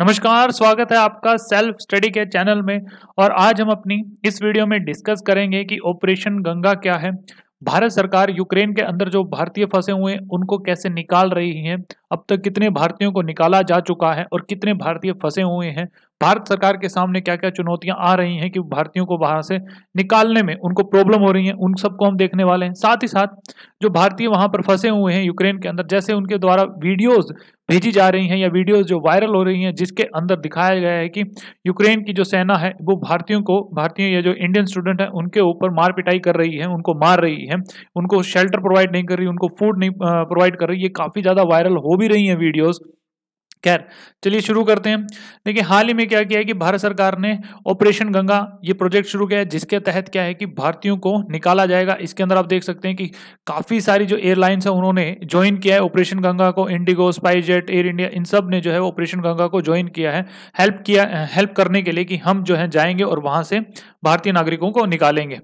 नमस्कार स्वागत है आपका सेल्फ स्टडी के चैनल में और आज हम अपनी इस वीडियो में डिस्कस करेंगे कि ऑपरेशन गंगा क्या है भारत सरकार यूक्रेन के अंदर जो भारतीय फंसे हुए हैं उनको कैसे निकाल रही है अब तक कितने भारतीयों को निकाला जा चुका है और कितने भारतीय फंसे हुए हैं भारत सरकार के सामने क्या क्या चुनौतियां आ रही हैं कि भारतीयों को बाहर से निकालने में उनको प्रॉब्लम हो रही है उन सबको हम देखने वाले हैं साथ ही साथ जो भारतीय वहां पर फंसे हुए हैं यूक्रेन के अंदर जैसे उनके द्वारा वीडियोज भेजी जा रही हैं या वीडियोज़ जो वायरल हो रही हैं जिसके अंदर दिखाया गया है कि यूक्रेन की जो सेना है वो भारतीयों को भारतीय या जो इंडियन स्टूडेंट हैं उनके ऊपर मार पिटाई कर रही है उनको मार रही है उनको शेल्टर प्रोवाइड नहीं कर रही उनको फूड नहीं प्रोवाइड कर रही ये काफ़ी ज़्यादा वायरल हो भी रही हैं वीडियोज़ खैर चलिए शुरू करते हैं देखिए हाल ही में क्या किया है कि भारत सरकार ने ऑपरेशन गंगा ये प्रोजेक्ट शुरू किया है जिसके तहत क्या है कि भारतीयों को निकाला जाएगा इसके अंदर आप देख सकते हैं कि काफ़ी सारी जो एयरलाइंस है उन्होंने ज्वाइन किया है ऑपरेशन गंगा को IndiGo SpiceJet Air India इन सब ने जो है ऑपरेशन गंगा को ज्वाइन किया है हेल्प किया हेल्प करने के लिए कि हम जो है जाएंगे और वहाँ से भारतीय नागरिकों को निकालेंगे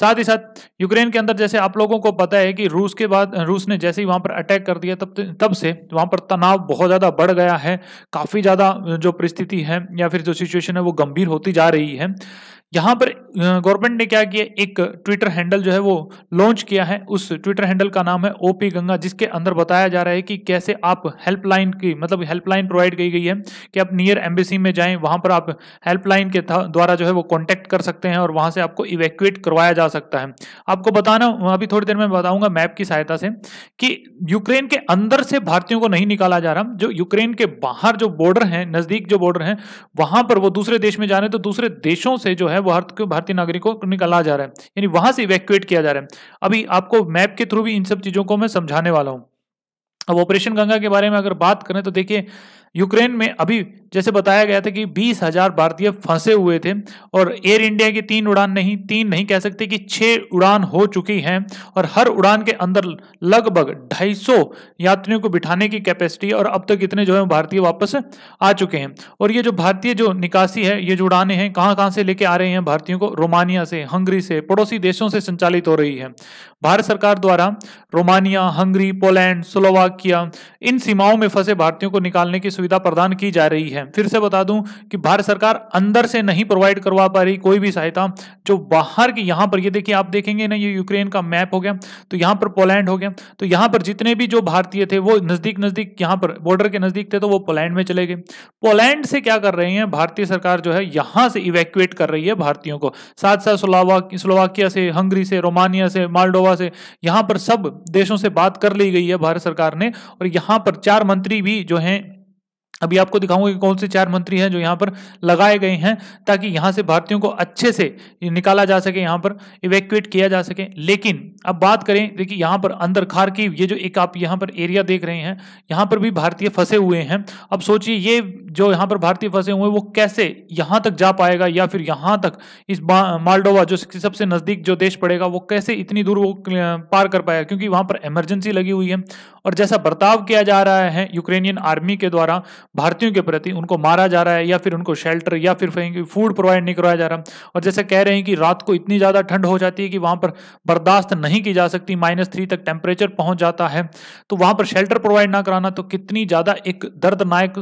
साथ ही साथ यूक्रेन के अंदर जैसे आप लोगों को पता है कि रूस के बाद रूस ने जैसे ही वहां पर अटैक कर दिया तब तब से वहां पर तनाव बहुत ज़्यादा बढ़ गया है काफ़ी ज़्यादा जो परिस्थिति है या फिर जो सिचुएशन है वो गंभीर होती जा रही है यहाँ पर गवर्नमेंट ने क्या किया एक ट्विटर हैंडल जो है वो लॉन्च किया है उस ट्विटर हैंडल का नाम है ओपी गंगा जिसके अंदर बताया जा रहा है कि कैसे आप हेल्पलाइन की मतलब हेल्पलाइन प्रोवाइड की गई है कि आप नियर एम्बेसी में जाएं वहाँ पर आप हेल्पलाइन के द्वारा जो है वो कॉन्टेक्ट कर सकते हैं और वहाँ से आपको इवेक्यूएट करवाया जा सकता है आपको बताना अभी थोड़ी देर में बताऊंगा मैप की सहायता से कि यूक्रेन के अंदर से भारतीयों को नहीं निकाला जा रहा जो यूक्रेन के बाहर जो बॉर्डर हैं नज़दीक जो बॉर्डर हैं वहाँ पर वो दूसरे देश में जा रहे हैं तो दूसरे देशों से जो है वो हर भारतीय नागरिकों को निकाला जा रहा है यानी वहां से इवैक्यूएट किया जा रहा है अभी आपको मैप के थ्रू भी इन सब चीजों को मैं समझाने वाला हूँ अब ऑपरेशन गंगा के बारे में अगर बात करें तो देखिए यूक्रेन में अभी जैसे बताया गया था कि बीस हजार भारतीय फंसे हुए थे और एयर इंडिया की तीन उड़ान नहीं तीन नहीं कह सकते कि छह उड़ान हो चुकी हैं और हर उड़ान के अंदर लगभग 250 यात्रियों को बिठाने की कैपेसिटी और अब तक इतने जो है भारतीय वापस आ चुके हैं और ये जो भारतीय जो निकासी है ये जो उड़ाने हैं कहाँ कहाँ से लेके आ रहे हैं भारतीयों को रोमानिया से हंगरी से पड़ोसी देशों से संचालित हो रही है भारत सरकार द्वारा रोमानिया हंगरी पोलैंड स्लोवाकिया इन सीमाओं में फंसे भारतीयों को निकालने की सुविधा प्रदान की जा रही है फिर से बता दूं कि भारत सरकार अंदर से नहीं प्रोवाइड करवा पा रही कोई भी सहायता जो बाहर की यहां पर ये देखिए आप देखेंगे ना ये यूक्रेन का मैप हो गया तो यहां पर पोलैंड हो गया तो यहां पर जितने भी जो भारतीय थे वो नजदीक नजदीक यहां पर बॉर्डर के नजदीक थे तो वो पोलैंड में चले गए पोलैंड से क्या कर रहे हैं भारतीय सरकार जो है यहां से इवेक्युएट कर रही है भारतीयों को साथ साथ स्लोवाकिया से हंगरी से रोमानिया से मालडोवा अमेरिका से यहाँ पर सब देशों से बात कर ली गई है भारत सरकार ने और यहाँ पर चार मंत्री भी जो हैं अभी आपको दिखाऊंगा कि कौन से चार मंत्री हैं जो यहाँ पर लगाए गए हैं ताकि यहाँ से भारतीयों को अच्छे से निकाला जा सके यहाँ पर इवैक्यूएट किया जा सके लेकिन अब बात करें देखिए यहाँ पर अंदर खार की ये जो एक आप यहाँ पर एरिया देख रहे हैं यहाँ पर भी भारतीय फंसे हुए हैं अब सोचिए ये जो यहाँ पर भारतीय फंसे हुए हैं वो कैसे यहाँ तक जा पाएगा या फिर यहाँ तक इस मालडोवा जो सबसे नज़दीक जो देश पड़ेगा वो कैसे इतनी दूर वो पार कर पाएगा क्योंकि वहाँ पर इमरजेंसी लगी हुई है और जैसा बर्ताव किया जा रहा है यूक्रेनियन आर्मी के द्वारा भारतीयों के प्रति उनको मारा जा रहा है या फिर उनको शेल्टर या फिर फूड प्रोवाइड नहीं करवाया जा रहा और जैसे कह रहे हैं कि रात को इतनी ज़्यादा ठंड हो जाती है कि वहाँ पर बर्दाश्त नहीं की जा सकती माइनस थ्री तक टेम्परेचर पहुँच जाता है तो वहाँ पर शेल्टर प्रोवाइड ना कराना तो कितनी ज़्यादा एक दर्दनायक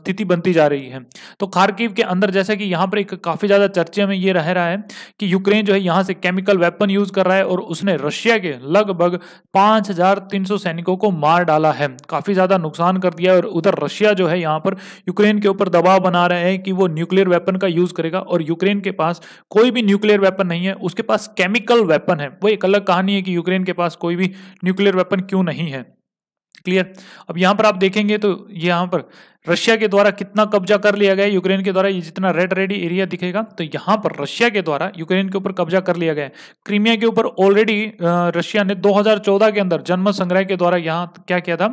स्थिति बनती जा रही है तो खारकीव के अंदर जैसे कि यहाँ पर एक काफ़ी ज़्यादा चर्चे में ये रह रहा है कि यूक्रेन जो है यहाँ से केमिकल वेपन यूज़ कर रहा है और उसने रशिया के लगभग पाँच सैनिकों को मार डाला है काफ़ी ज़्यादा नुकसान कर दिया और उधर रशिया जो है यहाँ यहाँ पर यूक्रेन के ऊपर दबाव बना रहे हैं कि वो न्यूक्लियर वेपन का यूज करेगा और यूक्रेन के पास कोई भी न्यूक्लियर वेपन नहीं है उसके पास केमिकल वेपन है वो एक अलग कहानी है कि यूक्रेन के पास कोई भी न्यूक्लियर वेपन क्यों नहीं है क्लियर अब यहां पर आप देखेंगे तो यहां पर रशिया के द्वारा कितना कब्जा कर लिया गया यूक्रेन के द्वारा ये जितना रेड रेडी एरिया दिखेगा तो यहां पर रशिया के द्वारा यूक्रेन के ऊपर कब्जा कर लिया गया क्रीमिया के ऊपर ऑलरेडी रशिया ने 2014 के अंदर जन्म संग्रह के द्वारा यहां क्या किया था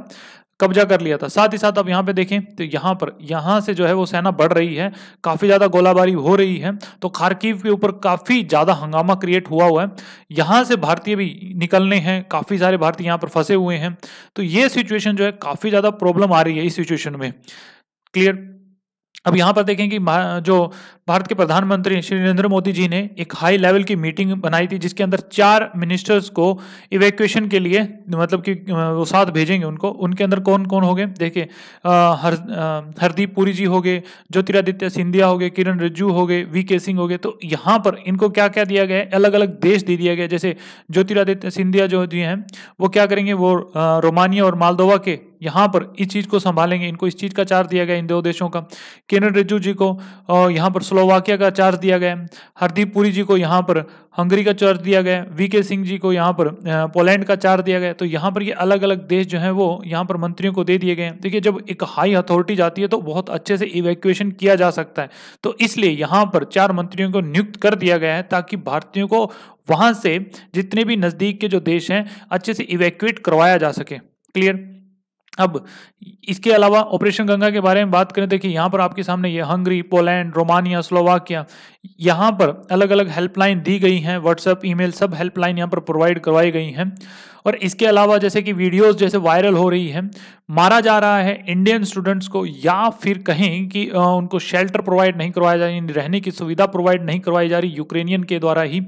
कब्जा कर लिया था साथ ही साथ अब यहाँ पे देखें तो यहाँ पर यहाँ से जो है वो सेना बढ़ रही है काफ़ी ज़्यादा गोलाबारी हो रही है तो खारकीव के ऊपर काफ़ी ज़्यादा हंगामा क्रिएट हुआ हुआ है यहाँ से भारतीय भी निकलने हैं काफ़ी सारे भारतीय यहाँ पर फंसे हुए हैं तो ये सिचुएशन जो है काफ़ी ज़्यादा प्रॉब्लम आ रही है इस सिचुएशन में क्लियर अब यहाँ पर देखें कि जो भारत के प्रधानमंत्री श्री नरेंद्र मोदी जी ने एक हाई लेवल की मीटिंग बनाई थी जिसके अंदर चार मिनिस्टर्स को इवेक्यूशन के लिए मतलब कि वो साथ भेजेंगे उनको उनके अंदर कौन कौन हो गए देखिए हर हरदीप पुरी जी हो गए ज्योतिरादित्य सिंधिया हो गए किरण रिज्जू हो गए वी के सिंह हो गए तो यहाँ पर इनको क्या क्या दिया गया है अलग अलग देश दे दिया गया जैसे ज्योतिरादित्य सिंधिया जो जी हैं वो क्या करेंगे वो रोमानिया और मालदोवा के यहाँ पर इस चीज़ को संभालेंगे इनको इस चीज़ का चार दिया गया इन दो देशों का किरण रिज्जू जी को यहाँ पर स्लोवाकिया का चार्ज दिया गया हरदीप पुरी जी को यहाँ पर हंगरी का चार्ज दिया गया है वी के सिंह जी को यहाँ पर पोलैंड का चार्ज दिया गया तो यहाँ पर ये यह अलग अलग देश जो है वो यहाँ पर मंत्रियों को दे दिए गए देखिए जब एक हाई अथॉरिटी जाती है तो बहुत अच्छे से इवैक्यूएशन किया जा सकता है तो इसलिए यहाँ पर चार मंत्रियों को नियुक्त कर दिया गया है ताकि भारतीयों को वहाँ से जितने भी नज़दीक के जो देश हैं अच्छे से इवैक्यूएट करवाया जा सके क्लियर अब इसके अलावा ऑपरेशन गंगा के बारे में बात करें देखिए यहाँ पर आपके सामने ये हंगरी पोलैंड रोमानिया स्लोवाकिया यहाँ पर अलग अलग हेल्पलाइन दी गई हैं व्हाट्सएप ईमेल सब हेल्पलाइन यहाँ पर प्रोवाइड करवाई गई हैं और इसके अलावा जैसे कि वीडियोस जैसे वायरल हो रही हैं मारा जा रहा है इंडियन स्टूडेंट्स को या फिर कहें कि उनको शेल्टर प्रोवाइड नहीं करवाया जा रही रहने की सुविधा प्रोवाइड नहीं करवाई जा रही यूक्रेनियन के द्वारा ही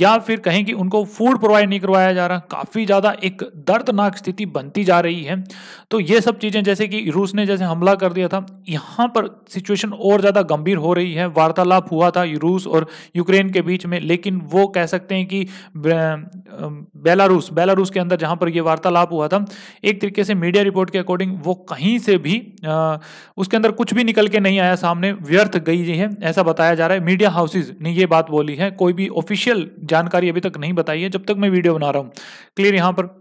या फिर कहें कि उनको फूड प्रोवाइड नहीं करवाया जा रहा काफ़ी ज़्यादा एक दर्दनाक स्थिति बनती जा रही है तो ये सब चीज़ें हैं जैसे कि रूस ने जैसे हमला कर दिया था यहाँ पर सिचुएशन और ज़्यादा गंभीर हो रही है वार्तालाप हुआ था रूस और यूक्रेन के बीच में लेकिन वो कह सकते हैं कि बेलारूस बेलारूस के अंदर जहाँ पर ये वार्तालाप हुआ था एक तरीके से मीडिया रिपोर्ट के अकॉर्डिंग वो कहीं से भी आ, उसके अंदर कुछ भी निकल के नहीं आया सामने व्यर्थ गई है ऐसा बताया जा रहा है मीडिया हाउसेज ने ये बात बोली है कोई भी ऑफिशियल जानकारी अभी तक नहीं बताई है जब तक मैं वीडियो बना रहा हूँ क्लियर यहाँ पर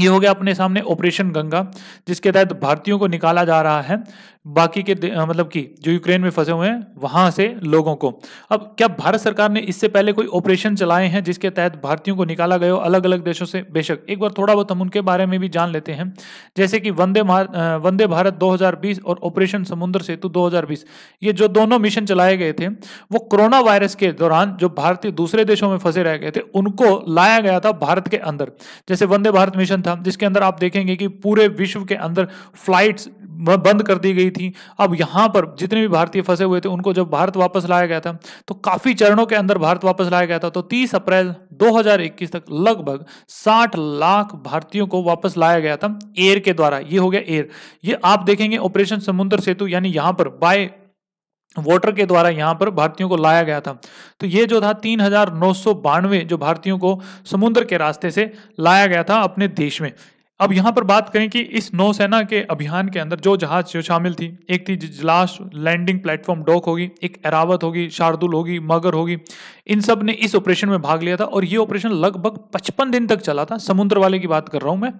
ये हो गया अपने सामने ऑपरेशन गंगा जिसके तहत भारतीयों को निकाला जा रहा है बाकी के मतलब कि जो यूक्रेन में फंसे हुए हैं वहां से लोगों को अब क्या भारत सरकार ने इससे पहले कोई ऑपरेशन चलाए हैं जिसके तहत भारतीयों को निकाला गया हो अलग अलग देशों से बेशक एक बार थोड़ा बहुत हम उनके बारे में भी जान लेते हैं जैसे कि वंदे वंदे भारत 2020 और ऑपरेशन समुद्र सेतु 2020 ये जो दोनों मिशन चलाए गए थे वो कोरोना वायरस के दौरान जो भारतीय दूसरे देशों में फंसे रह गए थे उनको लाया गया था भारत के अंदर जैसे वंदे भारत मिशन था जिसके अंदर आप देखेंगे कि पूरे विश्व के अंदर फ्लाइट्स बंद कर दी गई थी अब यहाँ पर जितने भी भारतीय फंसे हुए थे उनको जब भारत वापस लाया गया था तो काफ़ी चरणों के अंदर भारत वापस लाया गया था तो 30 अप्रैल 2021 तक लगभग 60 लाख भारतीयों को वापस लाया गया था एयर के द्वारा ये हो गया एयर ये आप देखेंगे ऑपरेशन समुद्र सेतु यानी यहाँ पर बाय वोटर के द्वारा यहां पर भारतीयों को लाया गया था तो ये जो था तीन हजार नौ सौ बानवे जो भारतीयों को समुद्र के रास्ते से लाया गया था अपने देश में अब यहाँ पर बात करें कि इस नौसेना के अभियान के अंदर जो जहाज जो शामिल थी एक थी जलाश लैंडिंग प्लेटफॉर्म डॉक होगी एक एरावत होगी शार्दुल होगी मगर होगी इन सब ने इस ऑपरेशन में भाग लिया था और ये ऑपरेशन लगभग पचपन दिन तक चला था समुद्र वाले की बात कर रहा हूँ मैं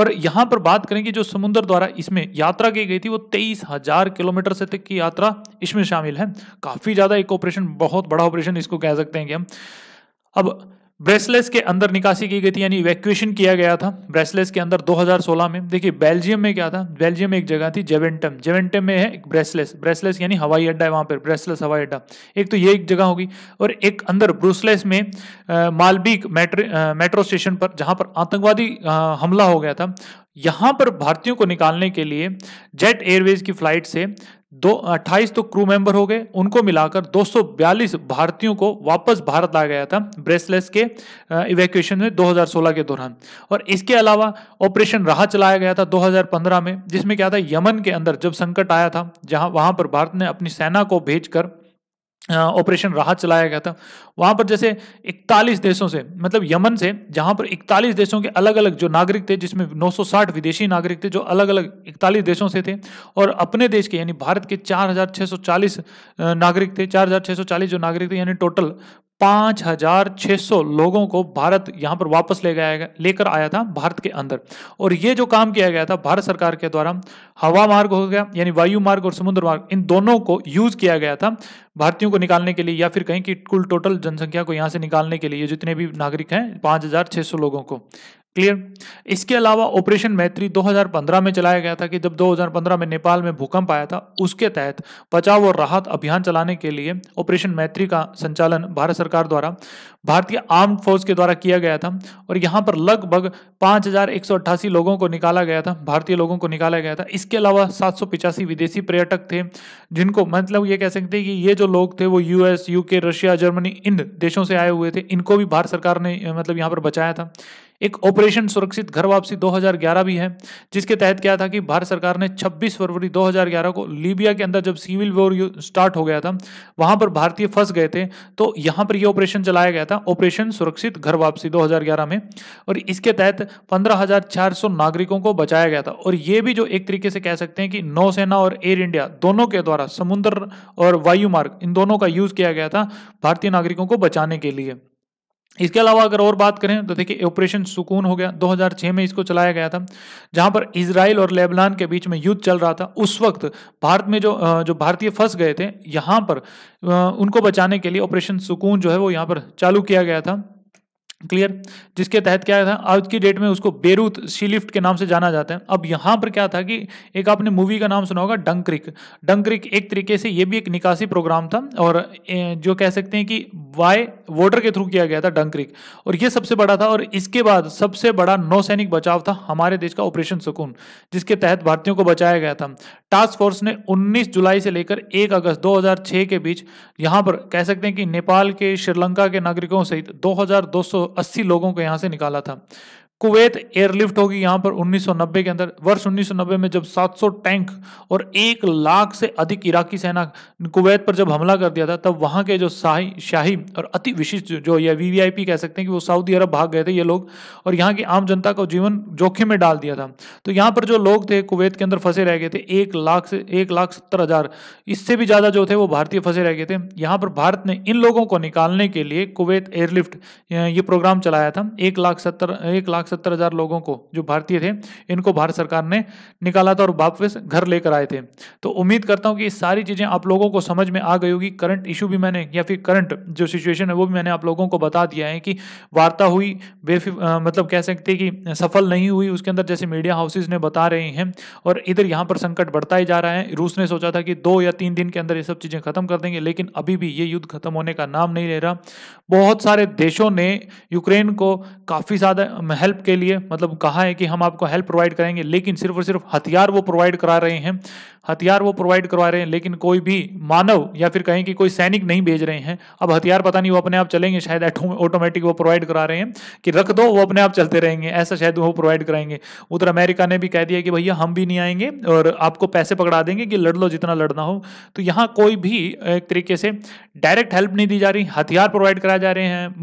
और यहाँ पर बात करें कि जो समुद्र द्वारा इसमें यात्रा की गई थी वो तेईस हजार किलोमीटर से तक की यात्रा इसमें शामिल है काफ़ी ज़्यादा एक ऑपरेशन बहुत बड़ा ऑपरेशन इसको कह सकते हैं कि हम अब ब्रेसलेस के अंदर निकासी की गई थी यानी इवैक्यूएशन किया गया था ब्रेसलेस के अंदर 2016 में देखिए बेल्जियम में क्या था बेल्जियम में एक जगह थी जेवेंटम जेवेंटम में है एक ब्रेसलेस ब्रेसलेस यानी हवाई अड्डा है वहाँ पर ब्रेसलेस हवाई अड्डा एक तो ये एक जगह होगी और एक अंदर ब्रूसलेस में मालबीक मेट्रो स्टेशन पर जहाँ पर आतंकवादी हमला हो गया था यहाँ पर भारतीयों को निकालने के लिए जेट एयरवेज की फ्लाइट से दो अट्ठाईस तो क्रू मेंबर हो गए उनको मिलाकर 242 भारतीयों को वापस भारत लाया गया था ब्रेसलेस के इवैक्यूएशन में 2016 के दौरान और इसके अलावा ऑपरेशन राह चलाया गया था 2015 में जिसमें क्या था यमन के अंदर जब संकट आया था जहां वहां पर भारत ने अपनी सेना को भेजकर ऑपरेशन राहत चलाया गया था वहां पर जैसे 41 देशों से मतलब यमन से जहां पर 41 देशों के अलग अलग जो नागरिक थे जिसमें 960 विदेशी नागरिक थे जो अलग अलग 41 देशों से थे और अपने देश के यानी भारत के 4640 नागरिक थे 4640 जो नागरिक थे यानी टोटल पांच हजार छह सौ लोगों को भारत यहाँ पर वापस ले गया लेकर आया था भारत के अंदर और ये जो काम किया गया था भारत सरकार के द्वारा हवा मार्ग हो गया यानी वायु मार्ग और समुद्र मार्ग इन दोनों को यूज किया गया था भारतीयों को निकालने के लिए या फिर कहीं कि कुल टोटल जनसंख्या को यहाँ से निकालने के लिए जितने भी नागरिक हैं पांच हजार सौ लोगों को क्लियर इसके अलावा ऑपरेशन मैत्री 2015 में चलाया गया था कि जब 2015 में नेपाल में भूकंप आया था उसके तहत बचाव और राहत अभियान चलाने के लिए ऑपरेशन मैत्री का संचालन भारत सरकार द्वारा भारतीय आर्म फोर्स के द्वारा किया गया था और यहाँ पर लगभग पाँच लोगों को निकाला गया था भारतीय लोगों को निकाला गया था इसके अलावा सात विदेशी पर्यटक थे जिनको मतलब ये कह सकते हैं कि ये जो लोग थे वो यूएस यूके रशिया जर्मनी इन देशों से आए हुए थे इनको भी भारत सरकार ने मतलब यहाँ पर बचाया था एक ऑपरेशन सुरक्षित घर वापसी 2011 भी है जिसके तहत क्या था कि भारत सरकार ने 26 फरवरी 2011 को लीबिया के अंदर जब सिविल वॉर स्टार्ट हो गया था वहां पर भारतीय फंस गए थे तो यहां पर यह ऑपरेशन चलाया गया था ऑपरेशन सुरक्षित घर वापसी 2011 में और इसके तहत 15,400 नागरिकों को बचाया गया था और ये भी जो एक तरीके से कह सकते हैं कि नौसेना और एयर इंडिया दोनों के द्वारा समुद्र और वायुमार्ग इन दोनों का यूज किया गया था भारतीय नागरिकों को बचाने के लिए इसके अलावा अगर और बात करें तो देखिए ऑपरेशन सुकून हो गया 2006 में इसको चलाया गया था जहां पर इसराइल और लेबनान के बीच में युद्ध चल रहा था उस वक्त भारत में जो जो भारतीय फंस गए थे यहां पर उनको बचाने के लिए ऑपरेशन सुकून जो है वो यहां पर चालू किया गया था क्लियर जिसके तहत क्या था आज की डेट में उसको बेरूत शिलिफ्ट के नाम से जाना जाता है अब यहाँ पर क्या था कि एक आपने मूवी का नाम सुना होगा डंक्रिक डंक्रिक एक तरीके से ये भी एक निकासी प्रोग्राम था और जो कह सकते हैं कि वाई वोटर के थ्रू किया गया था डंक्रिक और ये सबसे बड़ा था और इसके बाद सबसे बड़ा नौसैनिक बचाव था हमारे देश का ऑपरेशन सुकून जिसके तहत भारतीयों को बचाया गया था टास्क फोर्स ने उन्नीस जुलाई से लेकर एक अगस्त दो के बीच यहाँ पर कह सकते हैं कि नेपाल के श्रीलंका के नागरिकों सहित दो अस्सी लोगों को यहाँ से निकाला था कुवैत एयरलिफ्ट होगी यहाँ पर 1990 के अंदर वर्ष 1990 में जब 700 टैंक और एक लाख से अधिक इराकी सेना कुवैत पर जब हमला कर दिया था तब वहाँ के जो शाही शाही और अति विशिष्ट जो या वीवीआईपी कह सकते हैं कि वो सऊदी अरब भाग गए थे ये लोग और यहाँ की आम जनता को जीवन जोखिम में डाल दिया था तो यहाँ पर जो लोग थे कुवैत के अंदर फंसे रह गए थे एक लाख से एक लाख सत्तर हज़ार इससे भी ज़्यादा जो थे वो भारतीय फंसे रह गए थे यहाँ पर भारत ने इन लोगों को निकालने के लिए कुवैत एयरलिफ्ट ये प्रोग्राम चलाया था एक लाख सत्तर एक लाख लाख सत्तर हजार लोगों को जो भारतीय थे इनको भारत सरकार ने निकाला था और वापस घर लेकर आए थे तो उम्मीद करता हूँ कि सारी चीज़ें आप लोगों को समझ में आ गई होगी करंट इशू भी मैंने या फिर करंट जो सिचुएशन है वो भी मैंने आप लोगों को बता दिया है कि वार्ता हुई बेफि मतलब कह सकते हैं कि सफल नहीं हुई उसके अंदर जैसे मीडिया हाउसेज ने बता रहे हैं और इधर यहाँ पर संकट बढ़ता ही जा रहा है रूस ने सोचा था कि दो या तीन दिन के अंदर ये सब चीज़ें खत्म कर देंगे लेकिन अभी भी ये युद्ध खत्म होने का नाम नहीं ले रहा बहुत सारे देशों ने यूक्रेन को काफ़ी ज़्यादा हेल्प के लिए मतलब कहा है कि हम आपको हेल्प प्रोवाइड करेंगे लेकिन सिर्फ और सिर्फ हथियार वो प्रोवाइड करा रहे हैं हथियार वो प्रोवाइड करवा रहे हैं लेकिन कोई भी मानव या फिर कहें कि कोई सैनिक नहीं भेज रहे हैं अब हथियार पता नहीं वो अपने आप चलेंगे शायद ऑटोमेटिक वो प्रोवाइड करा रहे हैं कि रख दो वो अपने आप चलते रहेंगे ऐसा शायद वो प्रोवाइड कराएंगे उधर अमेरिका ने भी कह दिया कि भैया हम भी नहीं आएंगे और आपको पैसे पकड़ा देंगे कि लड़ लो जितना लड़ना हो तो यहाँ कोई भी एक तरीके से डायरेक्ट हेल्प नहीं दी जा रही हथियार प्रोवाइड कराए जा रहे हैं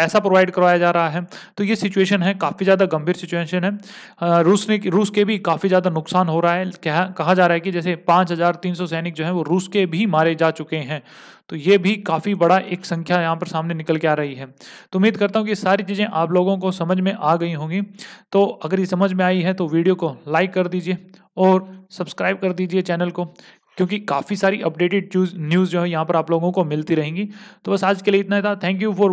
पैसा प्रोवाइड करवाया जा रहा है तो ये सिचुएशन है काफ़ी ज़्यादा गंभीर सिचुएशन है रूस ने रूस के भी काफ़ी ज़्यादा नुकसान हो रहा है कहा जा रहा है कि से 5,300 सैनिक जो हैं वो रूस के भी मारे जा चुके हैं तो ये भी काफ़ी बड़ा एक संख्या यहाँ पर सामने निकल के आ रही है तो उम्मीद करता हूँ कि सारी चीज़ें आप लोगों को समझ में आ गई होंगी तो अगर ये समझ में आई है तो वीडियो को लाइक कर दीजिए और सब्सक्राइब कर दीजिए चैनल को क्योंकि काफ़ी सारी अपडेटेड न्यूज़ जो है यहाँ पर आप लोगों को मिलती रहेंगी तो बस आज के लिए इतना ही था थैंक यू फॉर